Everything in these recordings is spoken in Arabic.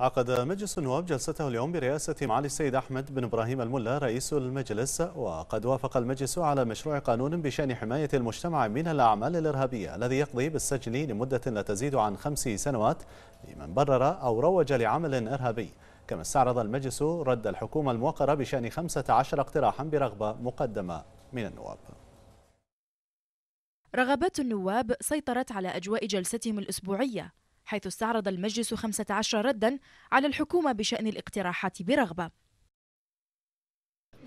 عقد مجلس النواب جلسته اليوم برئاسة معالي السيد أحمد بن إبراهيم الملا رئيس المجلس وقد وافق المجلس على مشروع قانون بشأن حماية المجتمع من الأعمال الإرهابية الذي يقضي بالسجن لمدة لا تزيد عن خمس سنوات لمن برر أو روج لعمل إرهابي كما استعرض المجلس رد الحكومة الموقرة بشأن 15 اقتراحا برغبة مقدمة من النواب رغبات النواب سيطرت على أجواء جلستهم الأسبوعية حيث استعرض المجلس 15 ردا على الحكومة بشأن الاقتراحات برغبة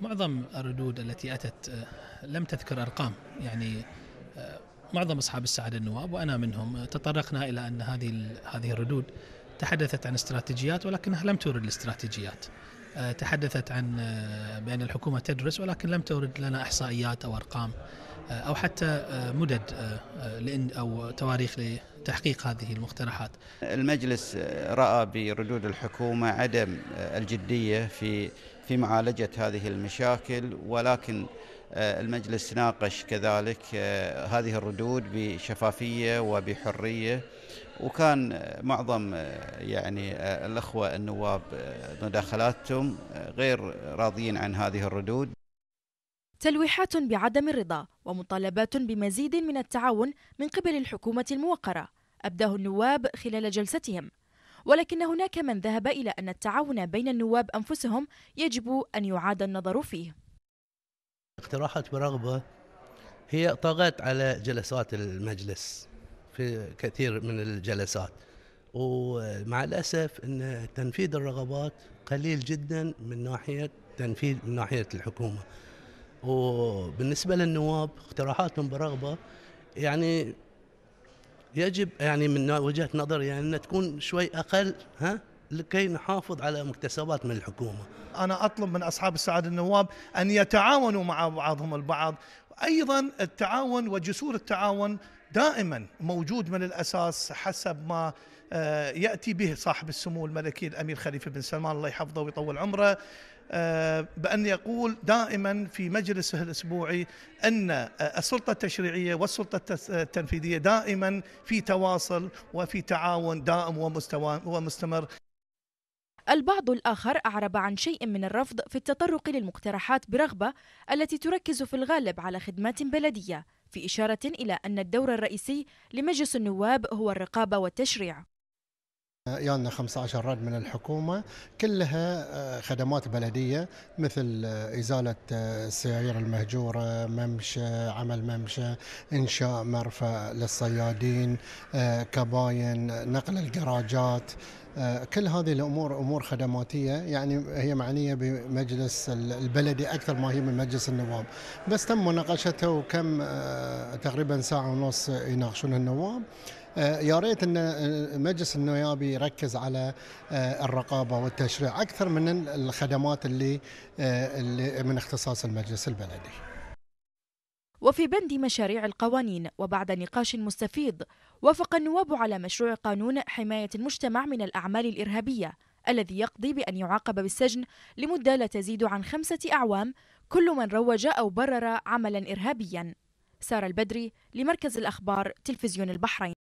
معظم الردود التي أتت آه، لم تذكر أرقام يعني آه، معظم أصحاب السعادة النواب وأنا منهم آه، تطرقنا إلى أن هذه هذه الردود تحدثت عن استراتيجيات ولكنها لم تورد الاستراتيجيات تحدثت عن بأن الحكومة تدرس ولكن لم تورد لنا إحصائيات أو أرقام أو حتى آه، مدد آه، آه، أو تواريخ لتحقيق هذه المقترحات المجلس رأى بردود الحكومة عدم الجدية في في معالجة هذه المشاكل ولكن المجلس ناقش كذلك هذه الردود بشفافية وبحرية وكان معظم يعني الأخوة النواب مداخلاتهم غير راضيين عن هذه الردود تلويحات بعدم الرضا ومطالبات بمزيد من التعاون من قبل الحكومة الموقرة أبداه النواب خلال جلستهم ولكن هناك من ذهب إلى أن التعاون بين النواب أنفسهم يجب أن يعاد النظر فيه اقتراحات برغبة هي طغت على جلسات المجلس في كثير من الجلسات ومع الأسف أن تنفيذ الرغبات قليل جدا من ناحية تنفيذ من ناحية الحكومة وبالنسبه للنواب اقتراحاتهم برغبه يعني يجب يعني من وجهه نظري يعني ان تكون شوي اقل ها لكي نحافظ على مكتسبات من الحكومه. انا اطلب من اصحاب السعاده النواب ان يتعاونوا مع بعضهم البعض ايضا التعاون وجسور التعاون دائما موجود من الاساس حسب ما آه، ياتي به صاحب السمو الملكي الامير خليفه بن سلمان الله يحفظه ويطول عمره آه، بأن يقول دائما في مجلسه الأسبوعي أن آه، السلطة التشريعية والسلطة التنفيذية دائما في تواصل وفي تعاون دائم ومستمر البعض الآخر أعرب عن شيء من الرفض في التطرق للمقترحات برغبة التي تركز في الغالب على خدمات بلدية في إشارة إلى أن الدور الرئيسي لمجلس النواب هو الرقابة والتشريع يانا 15 رد من الحكومة كلها آه، خدمات بلدية مثل آه، إزالة آه، السيارة المهجورة ممشى عمل ممشى إنشاء مرفأ للصيادين كباين نقل الجراجات آه، كل هذه الامور امور خدماتيه يعني هي معنيه بمجلس البلدي اكثر ما هي من مجلس النواب بس تم مناقشتها وكم آه، تقريبا ساعه ونص يناقشون النواب آه، يا ريت ان المجلس النيابي يركز على الرقابه والتشريع اكثر من الخدمات اللي من اختصاص المجلس البلدي وفي بند مشاريع القوانين وبعد نقاش مستفيض وافق النواب على مشروع قانون حماية المجتمع من الأعمال الإرهابية الذي يقضي بأن يعاقب بالسجن لمدة لا تزيد عن خمسة أعوام كل من روج أو برر عملا إرهابيا سارة البدري لمركز الأخبار تلفزيون البحرين